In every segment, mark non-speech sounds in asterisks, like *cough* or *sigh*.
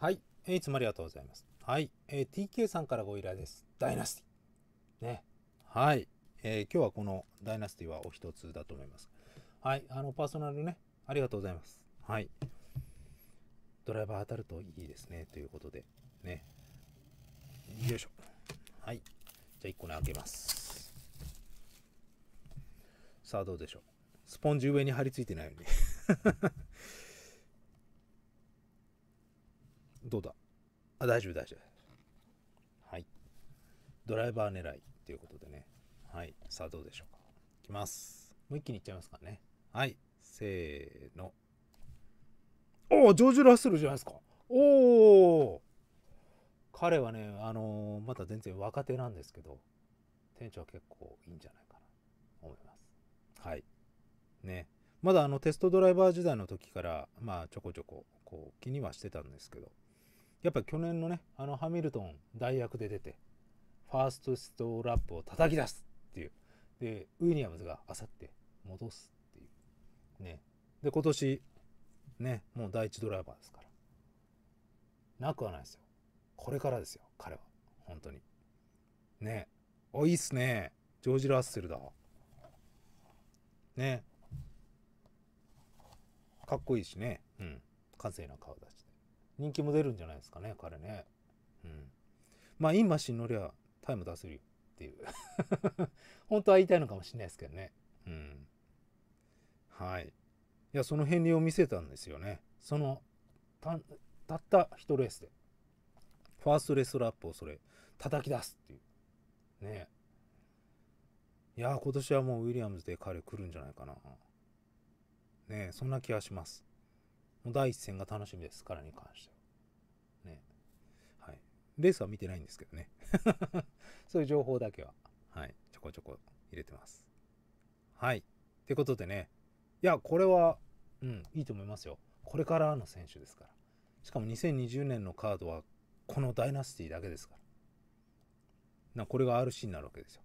はい。えー、いつもありがとうございます。はい。えー、TK さんからご依頼です。ダイナスティ。ね。はい。えー、今日はこのダイナスティはお一つだと思います。はい。あの、パーソナルね、ありがとうございます。はい。ドライバー当たるといいですね。ということで、ね。よいしょ。はい。じゃあ1個ね、開けます。さあ、どうでしょう。スポンジ上に貼り付いてないように。どうだあ大丈夫大丈夫はいドライバー狙いということでねはいさあどうでしょうかいきますもう一気にいっちゃいますかねはいせーのおおジョージ・ラッセルじゃないですかおお彼はねあのー、まだ全然若手なんですけど店長は結構いいんじゃないかなと思いますはいねまだあのテストドライバー時代の時からまあちょこちょここう気にはしてたんですけどやっぱ去年のねあのハミルトン代役で出てファーストストラップを叩き出すっていうでウィリアムズがあさって戻すっていうねで今年ねもう第一ドライバーですからなくはないですよこれからですよ彼は本当にねおいいっすねジョージ・ラッセルだねかっこいいしねうん完成な顔だし人気も出るんじゃないですかね、彼ね。うん。まあ、インマシン乗りゃタイム出せるよっていう *laughs* 本当は言いたいのかもしれないですけどね。うん。はい。いや、その片りを見せたんですよね。その、た、たった1レースで。ファーストレースラップをそれ、叩き出すっていう。ねいや今年はもうウィリアムズで彼来るんじゃないかな。ねそんな気がします。第一戦が楽しみです、彼に関しては。ね。はい。レースは見てないんですけどね。*laughs* そういう情報だけは、はい、ちょこちょこ入れてます。はい。ってことでね、いや、これは、うん、いいと思いますよ。これからの選手ですから。しかも2020年のカードは、このダイナスティだけですから。なこれが RC になるわけですよ。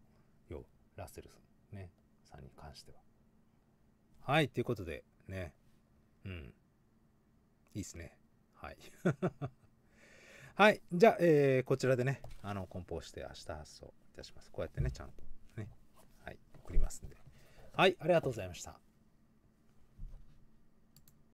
要は、ラッセルん、ね、さんに関しては。はい、ということで、ね、いいですね。はい。*laughs* はい。じゃあ、えー、こちらでね、あの、梱包して明日発送いたします。こうやってね、ちゃんとね、はい、送りますんで。はい、ありがとうございました。